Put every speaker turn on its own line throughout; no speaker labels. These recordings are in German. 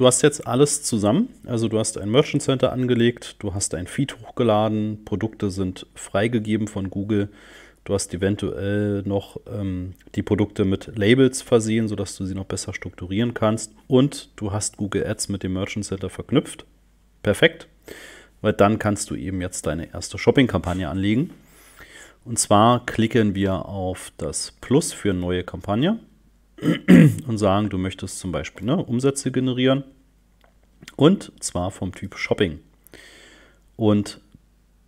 Du hast jetzt alles zusammen. Also du hast ein Merchant Center angelegt, du hast ein Feed hochgeladen, Produkte sind freigegeben von Google. Du hast eventuell noch ähm, die Produkte mit Labels versehen, sodass du sie noch besser strukturieren kannst. Und du hast Google Ads mit dem Merchant Center verknüpft. Perfekt. Weil dann kannst du eben jetzt deine erste Shopping-Kampagne anlegen. Und zwar klicken wir auf das Plus für neue Kampagne. und sagen, du möchtest zum Beispiel ne, Umsätze generieren und zwar vom Typ Shopping. Und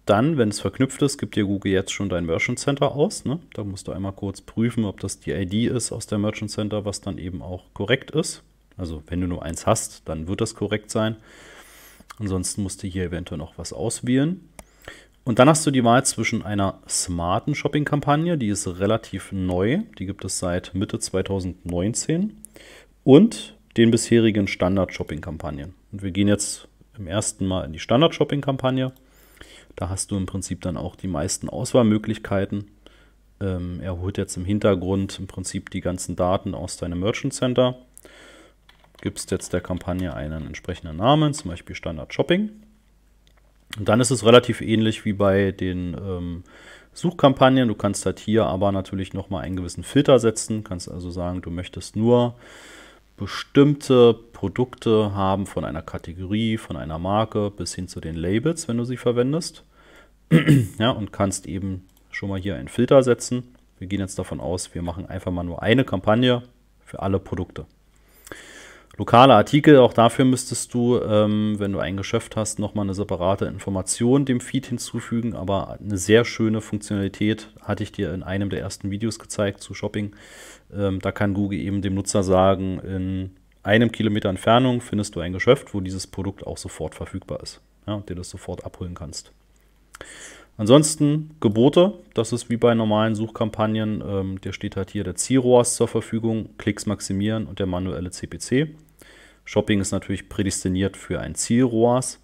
dann, wenn es verknüpft ist, gibt dir Google jetzt schon dein Merchant Center aus. Ne? Da musst du einmal kurz prüfen, ob das die ID ist aus der Merchant Center, was dann eben auch korrekt ist. Also wenn du nur eins hast, dann wird das korrekt sein. Ansonsten musst du hier eventuell noch was auswählen. Und dann hast du die Wahl zwischen einer smarten Shopping-Kampagne, die ist relativ neu, die gibt es seit Mitte 2019, und den bisherigen Standard-Shopping-Kampagnen. Und wir gehen jetzt im ersten Mal in die Standard-Shopping-Kampagne. Da hast du im Prinzip dann auch die meisten Auswahlmöglichkeiten. Ähm, er holt jetzt im Hintergrund im Prinzip die ganzen Daten aus deinem Merchant Center. Gibst jetzt der Kampagne einen entsprechenden Namen, zum Beispiel Standard Shopping. Und dann ist es relativ ähnlich wie bei den ähm, Suchkampagnen. Du kannst halt hier aber natürlich nochmal einen gewissen Filter setzen. Du Kannst also sagen, du möchtest nur bestimmte Produkte haben von einer Kategorie, von einer Marke bis hin zu den Labels, wenn du sie verwendest. ja, und kannst eben schon mal hier einen Filter setzen. Wir gehen jetzt davon aus, wir machen einfach mal nur eine Kampagne für alle Produkte lokale Artikel, auch dafür müsstest du, ähm, wenn du ein Geschäft hast, nochmal eine separate Information dem Feed hinzufügen. Aber eine sehr schöne Funktionalität hatte ich dir in einem der ersten Videos gezeigt zu Shopping. Ähm, da kann Google eben dem Nutzer sagen, in einem Kilometer Entfernung findest du ein Geschäft, wo dieses Produkt auch sofort verfügbar ist ja, und dir das sofort abholen kannst. Ansonsten Gebote, das ist wie bei normalen Suchkampagnen, ähm, der steht halt hier der Zielroas zur Verfügung, Klicks maximieren und der manuelle CPC. Shopping ist natürlich prädestiniert für ein Zielroas.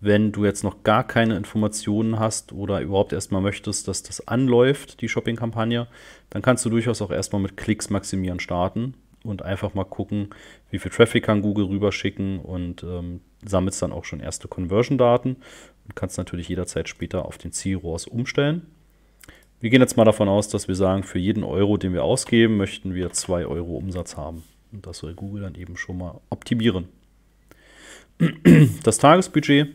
Wenn du jetzt noch gar keine Informationen hast oder überhaupt erstmal möchtest, dass das anläuft, die Shopping-Kampagne, dann kannst du durchaus auch erstmal mit Klicks maximieren starten und einfach mal gucken, wie viel Traffic kann Google rüberschicken und ähm, sammelst dann auch schon erste Conversion-Daten und kannst natürlich jederzeit später auf den Zielrohrs umstellen. Wir gehen jetzt mal davon aus, dass wir sagen, für jeden Euro, den wir ausgeben, möchten wir 2 Euro Umsatz haben. Und das soll Google dann eben schon mal optimieren. Das Tagesbudget,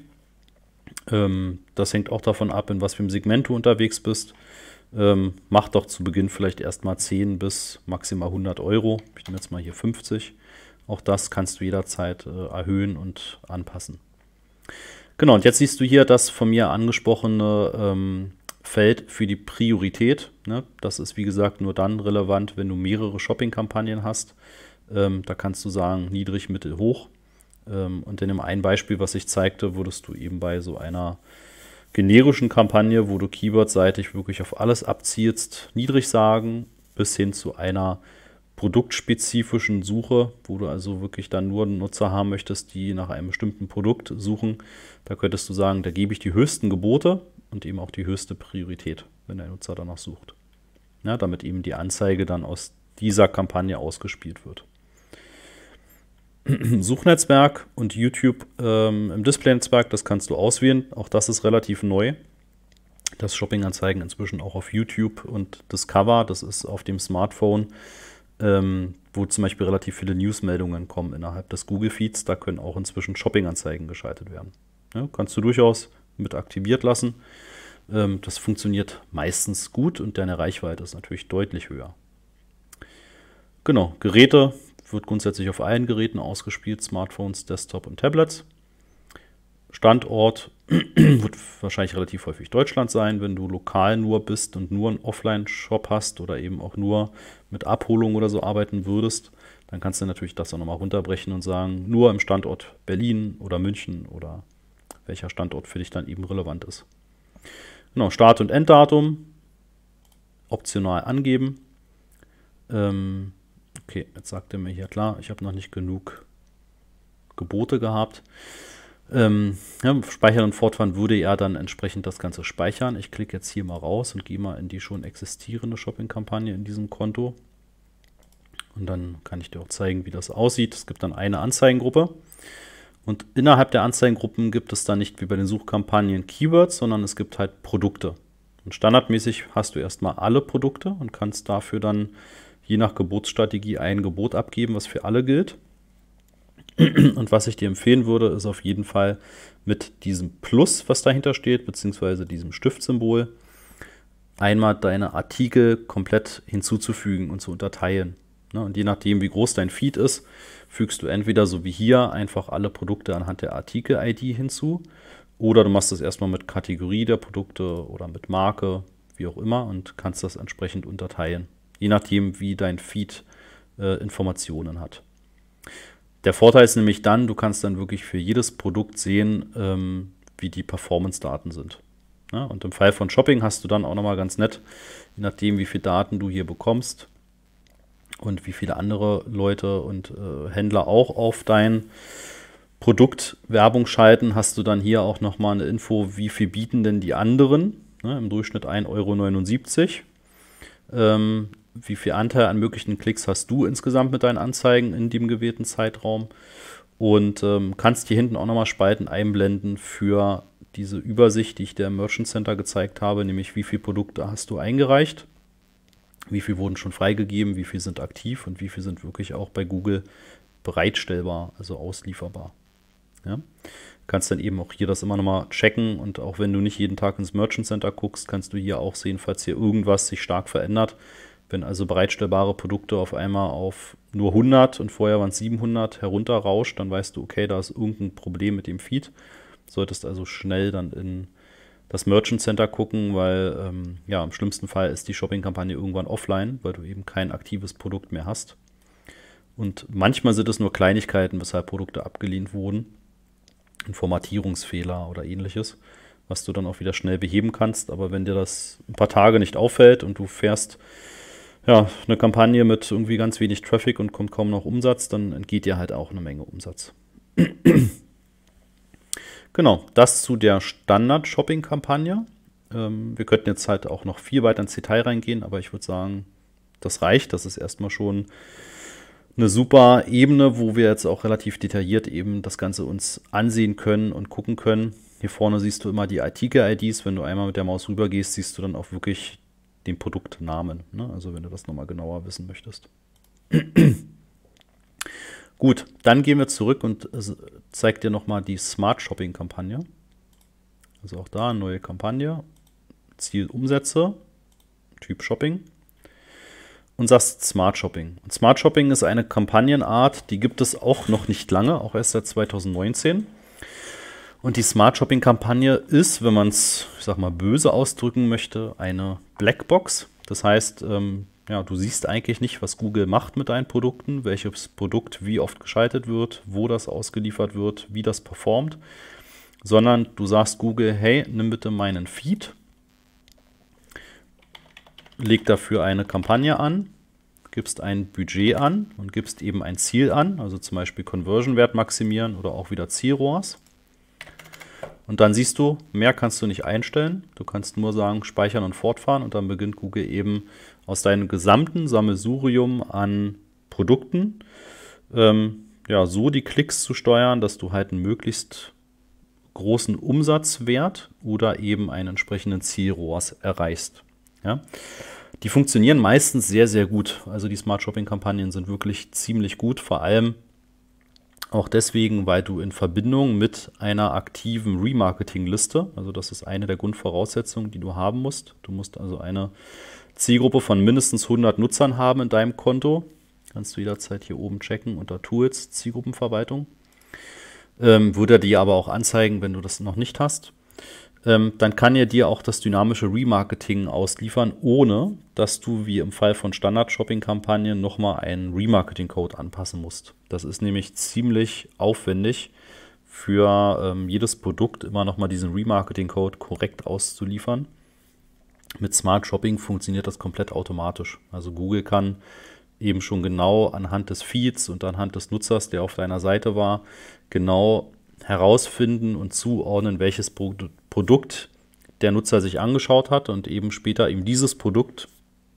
ähm, das hängt auch davon ab, in was für einem Segment du unterwegs bist. Ähm, mach doch zu Beginn vielleicht erstmal 10 bis maximal 100 Euro. Ich nehme jetzt mal hier 50. Auch das kannst du jederzeit äh, erhöhen und anpassen. Genau, und jetzt siehst du hier das von mir angesprochene ähm, Feld für die Priorität. Ne? Das ist, wie gesagt, nur dann relevant, wenn du mehrere Shopping-Kampagnen hast. Ähm, da kannst du sagen, niedrig, mittel, hoch. Ähm, und in dem einen Beispiel, was ich zeigte, wurdest du eben bei so einer generischen Kampagne, wo du keyword-seitig wirklich auf alles abzielst, niedrig sagen, bis hin zu einer produktspezifischen Suche, wo du also wirklich dann nur Nutzer haben möchtest, die nach einem bestimmten Produkt suchen, da könntest du sagen, da gebe ich die höchsten Gebote und eben auch die höchste Priorität, wenn der Nutzer danach sucht. Ja, damit eben die Anzeige dann aus dieser Kampagne ausgespielt wird. Suchnetzwerk und YouTube ähm, im Display-Netzwerk, das kannst du auswählen. Auch das ist relativ neu. Das Shopping-Anzeigen inzwischen auch auf YouTube und Discover, das ist auf dem Smartphone ähm, wo zum Beispiel relativ viele Newsmeldungen kommen innerhalb des Google-Feeds. Da können auch inzwischen Shopping-Anzeigen geschaltet werden. Ja, kannst du durchaus mit aktiviert lassen. Ähm, das funktioniert meistens gut und deine Reichweite ist natürlich deutlich höher. Genau, Geräte wird grundsätzlich auf allen Geräten ausgespielt, Smartphones, Desktop und Tablets. Standort wird wahrscheinlich relativ häufig Deutschland sein, wenn du lokal nur bist und nur einen Offline-Shop hast oder eben auch nur mit Abholung oder so arbeiten würdest, dann kannst du natürlich das auch nochmal runterbrechen und sagen, nur im Standort Berlin oder München oder welcher Standort für dich dann eben relevant ist. Genau, Start- und Enddatum optional angeben. Ähm, okay, jetzt sagt er mir hier klar, ich habe noch nicht genug Gebote gehabt. Ähm, ja, speichern und fortfahren würde ja dann entsprechend das Ganze speichern. Ich klicke jetzt hier mal raus und gehe mal in die schon existierende Shopping-Kampagne in diesem Konto. Und dann kann ich dir auch zeigen, wie das aussieht. Es gibt dann eine Anzeigengruppe. Und innerhalb der Anzeigengruppen gibt es dann nicht wie bei den Suchkampagnen Keywords, sondern es gibt halt Produkte. Und standardmäßig hast du erstmal alle Produkte und kannst dafür dann je nach Gebotsstrategie ein Gebot abgeben, was für alle gilt. Und was ich dir empfehlen würde, ist auf jeden Fall mit diesem Plus, was dahinter steht, beziehungsweise diesem Stiftsymbol, einmal deine Artikel komplett hinzuzufügen und zu unterteilen. Ne, und je nachdem, wie groß dein Feed ist, fügst du entweder so wie hier einfach alle Produkte anhand der Artikel-ID hinzu oder du machst das erstmal mit Kategorie der Produkte oder mit Marke, wie auch immer, und kannst das entsprechend unterteilen. Je nachdem, wie dein Feed äh, Informationen hat. Der Vorteil ist nämlich dann, du kannst dann wirklich für jedes Produkt sehen, ähm, wie die Performance-Daten sind. Ja, und im Fall von Shopping hast du dann auch nochmal ganz nett, je nachdem, wie viele Daten du hier bekommst und wie viele andere Leute und äh, Händler auch auf dein Produkt Werbung schalten, hast du dann hier auch nochmal eine Info, wie viel bieten denn die anderen. Ne, Im Durchschnitt 1,79 Euro. Ähm, wie viel Anteil an möglichen Klicks hast du insgesamt mit deinen Anzeigen in dem gewählten Zeitraum und ähm, kannst hier hinten auch nochmal Spalten einblenden für diese Übersicht, die ich der Merchant Center gezeigt habe, nämlich wie viele Produkte hast du eingereicht, wie viele wurden schon freigegeben, wie viele sind aktiv und wie viele sind wirklich auch bei Google bereitstellbar, also auslieferbar. Ja? Kannst dann eben auch hier das immer nochmal checken und auch wenn du nicht jeden Tag ins Merchant Center guckst, kannst du hier auch sehen, falls hier irgendwas sich stark verändert, wenn also bereitstellbare Produkte auf einmal auf nur 100 und vorher waren es 700 herunterrauscht, dann weißt du, okay, da ist irgendein Problem mit dem Feed. Solltest also schnell dann in das Merchant Center gucken, weil ähm, ja, im schlimmsten Fall ist die Shopping-Kampagne irgendwann offline, weil du eben kein aktives Produkt mehr hast. Und manchmal sind es nur Kleinigkeiten, weshalb Produkte abgelehnt wurden. Ein Formatierungsfehler oder ähnliches, was du dann auch wieder schnell beheben kannst. Aber wenn dir das ein paar Tage nicht auffällt und du fährst ja, eine Kampagne mit irgendwie ganz wenig Traffic und kommt kaum noch Umsatz, dann entgeht dir halt auch eine Menge Umsatz. genau, das zu der Standard-Shopping-Kampagne. Ähm, wir könnten jetzt halt auch noch viel weiter ins Detail reingehen, aber ich würde sagen, das reicht. Das ist erstmal schon eine super Ebene, wo wir jetzt auch relativ detailliert eben das Ganze uns ansehen können und gucken können. Hier vorne siehst du immer die Artikel-IDs. Wenn du einmal mit der Maus rübergehst, siehst du dann auch wirklich den Produktnamen. Ne? Also wenn du das nochmal genauer wissen möchtest. Gut, dann gehen wir zurück und äh, zeige dir nochmal die Smart Shopping Kampagne. Also auch da neue Kampagne, Ziel Umsätze, Typ Shopping und sagst Smart Shopping. Und Smart Shopping ist eine Kampagnenart, die gibt es auch noch nicht lange, auch erst seit 2019. Und die Smart Shopping Kampagne ist, wenn man es, ich sag mal, böse ausdrücken möchte, eine Blackbox. Das heißt, ähm, ja, du siehst eigentlich nicht, was Google macht mit deinen Produkten, welches Produkt wie oft geschaltet wird, wo das ausgeliefert wird, wie das performt, sondern du sagst Google, hey, nimm bitte meinen Feed, leg dafür eine Kampagne an, gibst ein Budget an und gibst eben ein Ziel an, also zum Beispiel Conversion-Wert maximieren oder auch wieder Zielrohrs. Und dann siehst du, mehr kannst du nicht einstellen. Du kannst nur sagen, speichern und fortfahren. Und dann beginnt Google eben aus deinem gesamten Sammelsurium an Produkten ähm, ja, so die Klicks zu steuern, dass du halt einen möglichst großen Umsatzwert oder eben einen entsprechenden Zielrohrs erreichst. Ja? Die funktionieren meistens sehr, sehr gut. Also die Smart Shopping Kampagnen sind wirklich ziemlich gut, vor allem auch deswegen, weil du in Verbindung mit einer aktiven Remarketing-Liste, also das ist eine der Grundvoraussetzungen, die du haben musst. Du musst also eine Zielgruppe von mindestens 100 Nutzern haben in deinem Konto. Kannst du jederzeit hier oben checken unter Tools, Zielgruppenverwaltung. Ähm, würde er dir aber auch anzeigen, wenn du das noch nicht hast ähm, dann kann er dir auch das dynamische Remarketing ausliefern, ohne dass du wie im Fall von Standard-Shopping-Kampagnen nochmal einen Remarketing-Code anpassen musst. Das ist nämlich ziemlich aufwendig, für ähm, jedes Produkt immer nochmal diesen Remarketing-Code korrekt auszuliefern. Mit Smart Shopping funktioniert das komplett automatisch. Also Google kann eben schon genau anhand des Feeds und anhand des Nutzers, der auf deiner Seite war, genau herausfinden und zuordnen, welches Produkt Produkt der Nutzer sich angeschaut hat und eben später eben dieses Produkt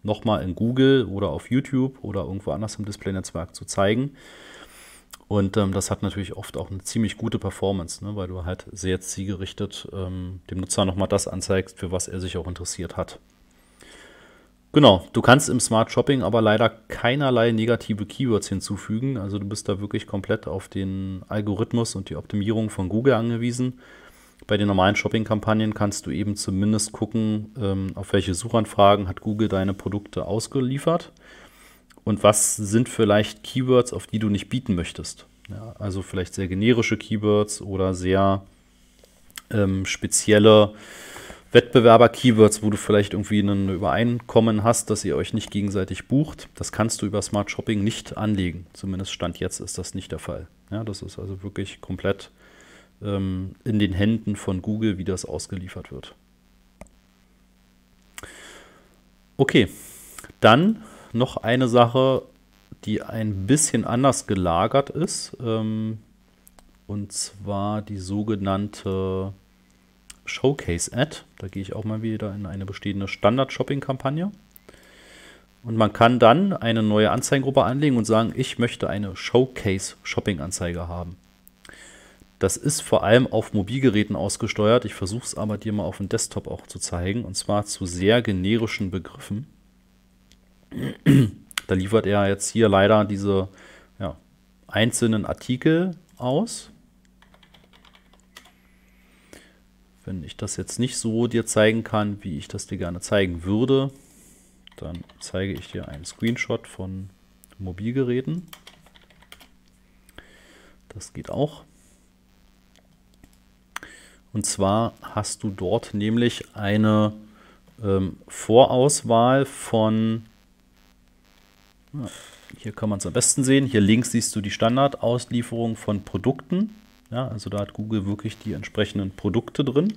nochmal in Google oder auf YouTube oder irgendwo anders im Display-Netzwerk zu zeigen. Und ähm, das hat natürlich oft auch eine ziemlich gute Performance, ne, weil du halt sehr zielgerichtet ähm, dem Nutzer nochmal das anzeigst, für was er sich auch interessiert hat. Genau, du kannst im Smart Shopping aber leider keinerlei negative Keywords hinzufügen. Also du bist da wirklich komplett auf den Algorithmus und die Optimierung von Google angewiesen. Bei den normalen Shopping-Kampagnen kannst du eben zumindest gucken, ähm, auf welche Suchanfragen hat Google deine Produkte ausgeliefert und was sind vielleicht Keywords, auf die du nicht bieten möchtest. Ja, also vielleicht sehr generische Keywords oder sehr ähm, spezielle Wettbewerber-Keywords, wo du vielleicht irgendwie ein Übereinkommen hast, dass ihr euch nicht gegenseitig bucht. Das kannst du über Smart Shopping nicht anlegen. Zumindest Stand jetzt ist das nicht der Fall. Ja, das ist also wirklich komplett ähm, in den Händen von Google, wie das ausgeliefert wird. Okay, dann noch eine Sache, die ein bisschen anders gelagert ist. Ähm, und zwar die sogenannte Showcase-Ad. Da gehe ich auch mal wieder in eine bestehende Standard-Shopping-Kampagne. Und man kann dann eine neue Anzeigengruppe anlegen und sagen, ich möchte eine Showcase-Shopping-Anzeige haben. Das ist vor allem auf Mobilgeräten ausgesteuert. Ich versuche es aber dir mal auf dem Desktop auch zu zeigen. Und zwar zu sehr generischen Begriffen. Da liefert er jetzt hier leider diese ja, einzelnen Artikel aus. Wenn ich das jetzt nicht so dir zeigen kann, wie ich das dir gerne zeigen würde, dann zeige ich dir einen Screenshot von Mobilgeräten. Das geht auch. Und zwar hast du dort nämlich eine ähm, Vorauswahl von, hier kann man es am besten sehen, hier links siehst du die Standardauslieferung von Produkten. Ja, also da hat Google wirklich die entsprechenden Produkte drin.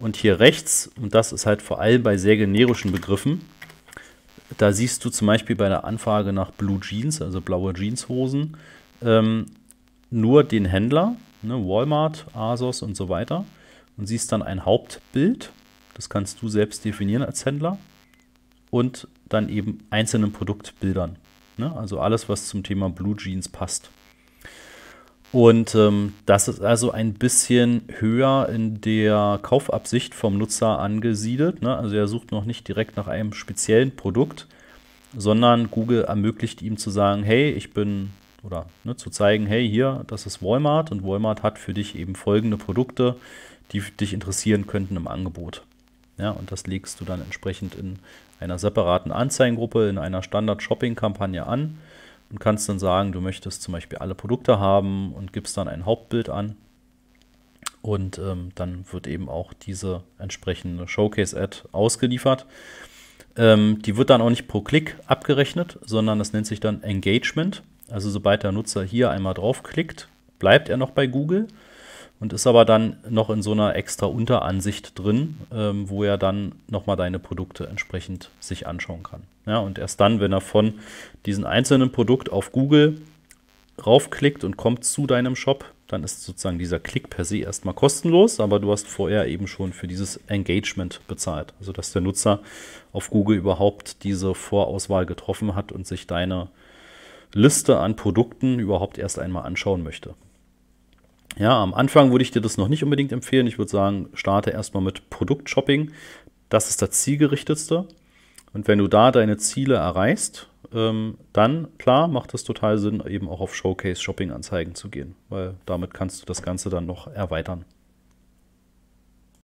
Und hier rechts, und das ist halt vor allem bei sehr generischen Begriffen, da siehst du zum Beispiel bei der Anfrage nach Blue Jeans, also blaue Jeanshosen, ähm, nur den Händler ne, Walmart, ASOS und so weiter und siehst dann ein Hauptbild, das kannst du selbst definieren als Händler und dann eben einzelnen Produktbildern. Ne? Also alles, was zum Thema Blue Jeans passt. Und ähm, das ist also ein bisschen höher in der Kaufabsicht vom Nutzer angesiedelt. Ne? Also er sucht noch nicht direkt nach einem speziellen Produkt, sondern Google ermöglicht ihm zu sagen, hey, ich bin oder ne, zu zeigen, hey, hier, das ist Walmart und Walmart hat für dich eben folgende Produkte, die dich interessieren könnten im Angebot. Ja, und das legst du dann entsprechend in einer separaten Anzeigengruppe, in einer Standard-Shopping-Kampagne an und kannst dann sagen, du möchtest zum Beispiel alle Produkte haben und gibst dann ein Hauptbild an. Und ähm, dann wird eben auch diese entsprechende Showcase-Ad ausgeliefert. Ähm, die wird dann auch nicht pro Klick abgerechnet, sondern das nennt sich dann Engagement. Also sobald der Nutzer hier einmal draufklickt, bleibt er noch bei Google und ist aber dann noch in so einer extra Unteransicht drin, ähm, wo er dann nochmal deine Produkte entsprechend sich anschauen kann. Ja, und erst dann, wenn er von diesem einzelnen Produkt auf Google draufklickt und kommt zu deinem Shop, dann ist sozusagen dieser Klick per se erstmal kostenlos, aber du hast vorher eben schon für dieses Engagement bezahlt. Also dass der Nutzer auf Google überhaupt diese Vorauswahl getroffen hat und sich deine Liste an Produkten überhaupt erst einmal anschauen möchte. Ja, am Anfang würde ich dir das noch nicht unbedingt empfehlen. Ich würde sagen, starte erstmal mit Produktshopping. Das ist das zielgerichtetste. Und wenn du da deine Ziele erreichst, ähm, dann klar macht es total Sinn, eben auch auf Showcase-Shopping-Anzeigen zu gehen, weil damit kannst du das Ganze dann noch erweitern.